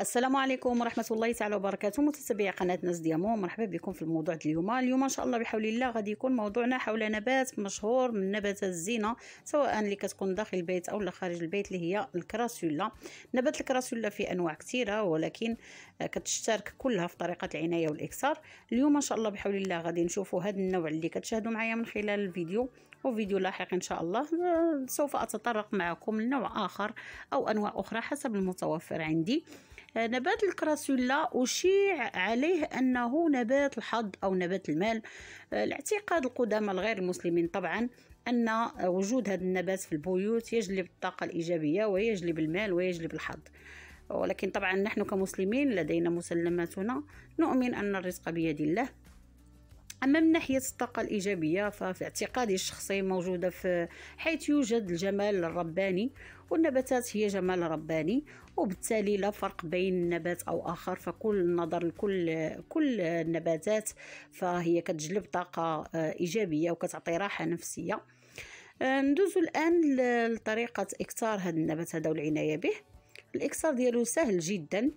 السلام عليكم ورحمة الله تعالى وبركاته متتبعي قناة ناس ديامون مرحبا بكم في الموضوع ديال اليوم اليوم إن شاء الله بحول الله غادي يكون موضوعنا حول نبات مشهور من نباتات الزينة سواء اللي كتكون داخل البيت أو خارج البيت اللي هي الكراسولا نبات الكراسولا في أنواع كثيرة ولكن كتشترك كلها في طريقة العناية والإكثار اليوم إن شاء الله بحول الله غادي نشوفوا هذا النوع اللي كتشاهدوا معايا من خلال الفيديو وفيديو لاحق إن شاء الله سوف أتطرق معكم لنوع آخر أو أنواع أخرى حسب المتوفر عندي نبات الكراسولا أشيع عليه أنه نبات الحظ أو نبات المال آه، الاعتقاد القدامى الغير المسلمين طبعا أن وجود هذا النبات في البيوت يجلب الطاقة الإيجابية ويجلب المال ويجلب الحظ ولكن طبعا نحن كمسلمين لدينا مسلماتنا نؤمن أن الرزق بيد الله أما من ناحية الطاقة الإيجابية ففي اعتقادي الشخصي موجودة في حيث يوجد الجمال الرباني والنباتات هي جمال رباني وبالتالي لا فرق بين نبات أو آخر فكل نظر لكل كل النباتات فهي كتجلب طاقة آه، إيجابية وكتعطي راحة نفسية آه، ندوزو الآن لطريقة إكثار هذا النبات هذا والعناية به الإكثار ديالو سهل جدا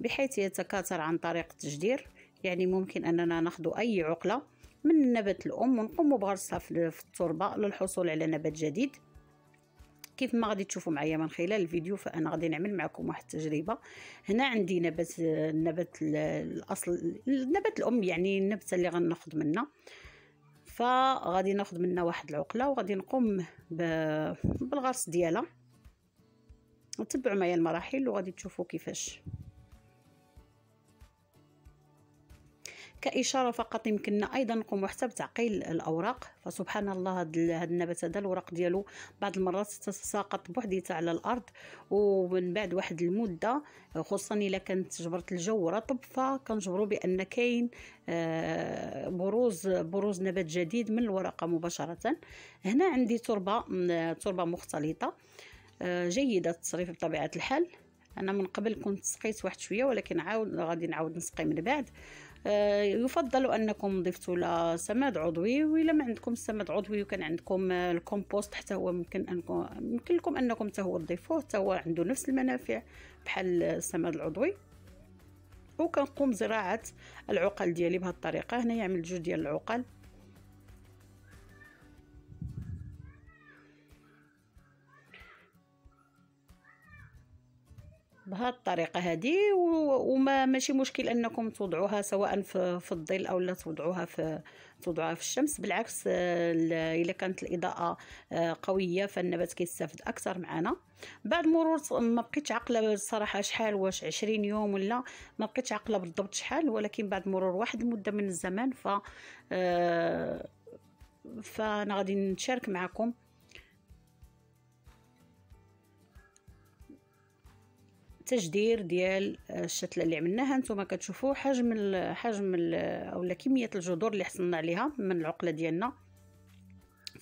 بحيث يتكاثر عن طريق التجدير يعني ممكن أننا ناخذ أي عقلة من النبات الأم ونقوم بغرسها في التربة للحصول على نبات جديد كيف ما غادي تشوفوا معايا من خلال الفيديو فانا غادي نعمل معكم واحد التجربه هنا عندي نبات النبات الاصل النبات الام يعني النبته اللي غناخذ منها فغادي ناخذ منها واحد العقله وغادي نقوم بالغرس ديالها تبعوا معايا المراحل وغادي تشوفوا كيفاش كإشارة فقط يمكننا أيضا نقوم حتى بتعقيل الأوراق فسبحان الله هذا النبات هذا الاوراق ديالو بعض المرات تتساقط بوحديتها على الأرض ومن بعد واحد المدة خصوصا إلا كانت جبرت الجو رطب فكنجبروا بأن كاين آه، بروز بروز نبات جديد من الورقة مباشرة هنا عندي تربة تربة مختلطة آه، جيدة التصريف بطبيعة الحال انا من قبل كنت سقيت واحد شويه ولكن عاود غادي نعاود نسقي من بعد آه، يفضل انكم ضفتوا لا سماد عضوي ولا ما عندكم السماد عضوي وكان عندكم الكومبوست حتى هو ممكن انكم يمكن لكم انكم حتى هو تضيفوه حتى هو عنده نفس المنافع بحال السماد العضوي وكنقوم زراعه العقل ديالي بهذه الطريقه هنا يعمل جوج ديال العقل بهذه الطريقه هذه وما ماشي مشكل انكم توضعوها سواء في, في الظل او لا توضعوها في توضعوها في الشمس بالعكس الا كانت الاضاءه آه، قويه فالنبات كيستافد اكثر معنا بعد مرور ما بقيتش عاقله الصراحه شحال واش 20 يوم ولا ما بقيتش عاقله بالضبط شحال ولكن بعد مرور واحد المده من الزمان ف آه، فانا غادي نشارك معكم التجدير ديال آه، الشتله اللي عملناها نتوما كتشوفوا حجم ال حجم ال اولا كميه الجذور اللي حصلنا عليها من العقله ديالنا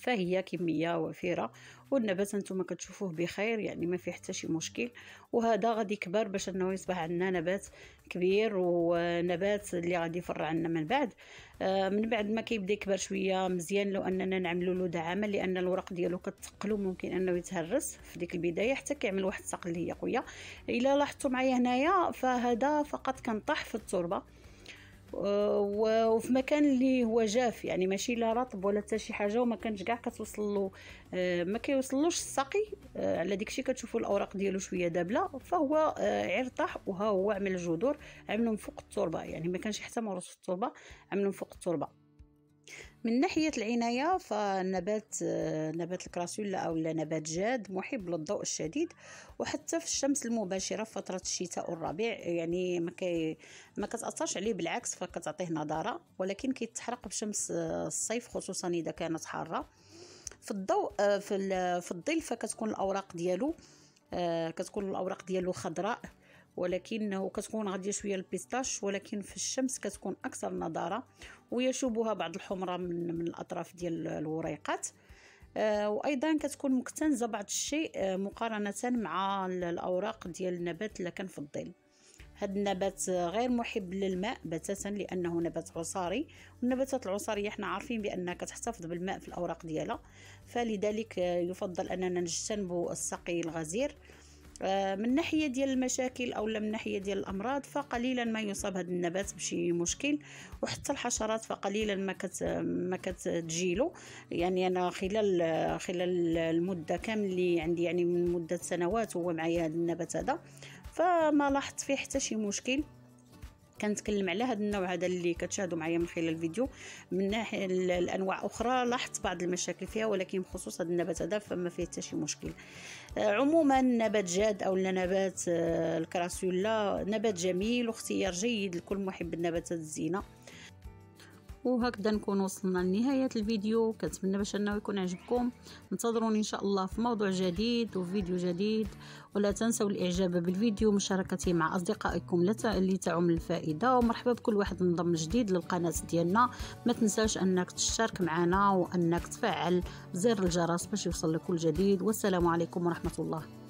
فهي كميه وفيره والنبات نتوما كتشوفوه بخير يعني ما فيه حتى شي مشكل وهذا غادي يكبر باش انه يصبح عندنا نبات كبير ونبات اللي غادي يفرع لنا من بعد آه، من بعد ما كيبدا يكبر شويه مزيان لو اننا نعملو له دعامه لان الوراق ديالو كتقلو ممكن انه يتهرس في ديك البدايه حتى كيعمل واحد الثقل اللي هي قويه الا لاحظتوا معايا هنايا فهذا فقط كنطح في التربه وفي مكان اللي هو جاف يعني ماشي لا رطب ولا حتى شي حاجه وما كانش كاع كتوصل له آه، ما كيوصلوش السقي آه، على الشيء كتشوفوا الاوراق ديالو شويه دابله فهو آه، عرطح وها هو عمل الجذور عملهم فوق التربه يعني ما كانش حتى مورس في التربه عملهم فوق التربه من ناحيه العنايه فنبات آه، نبات الكراسولا او نبات جاد محب للضوء الشديد وحتى في الشمس المباشره في فتره الشتاء والربيع يعني ما كي ما كتاثرش عليه بالعكس فكتعطيه نضاره ولكن كيتحرق بشمس آه، الصيف خصوصا اذا كانت حاره في الضوء آه، في في الظل فكتكون الاوراق ديالو كتكون الاوراق ديالو خضراء ولكن كتكون غاديه شويه البيستاش ولكن في الشمس كتكون اكثر نضاره ويشوبها بعض الحمره من, من الاطراف ديال الوريقات آه، وايضا كتكون مكتنزه بعض الشيء آه، مقارنه مع الاوراق ديال النبات اللي كان في الظل هاد النبات غير محب للماء بتاتا لانه نبات عصاري والنباتات العصاريه حنا عارفين بانها كتحتفظ بالماء في الاوراق ديالها فلذلك آه، يفضل اننا نجتنب السقي الغزير آه، من ناحيه ديال المشاكل او من ناحيه ديال الامراض فقليلا ما يصاب هذا النبات بشي مشكل وحتى الحشرات فقليلا ما كت ما كتجيلو يعني انا خلال خلال المده كامل اللي عندي يعني من مده سنوات هو معايا هذا النبات هذا فما لاحظت فيه حتى شي مشكل كنتكلم على هذا النوع هذا اللي كتشاهدوا معايا من خلال الفيديو من ناحيه الانواع اخرى لاحظت بعض المشاكل فيها ولكن بخصوص هذا النبات هذا فما فيه حتى شي مشكل آه، عموما نبات جاد او نبات آه، الكراسيولا نبات جميل واختيار جيد لكل محب النباتات الزينه وهكذا نكون وصلنا لنهايه الفيديو كنتمنى باش انه يكون عجبكم انتظروني ان شاء الله في موضوع جديد وفيديو جديد ولا تنسوا الاعجاب بالفيديو ومشاركته مع اصدقائكم اللي تعم الفائده ومرحبا بكل واحد انضم جديد للقناه ديالنا ما تنساش انك تشارك معنا وانك تفعل زر الجرس باش يوصل لكل جديد والسلام عليكم ورحمه الله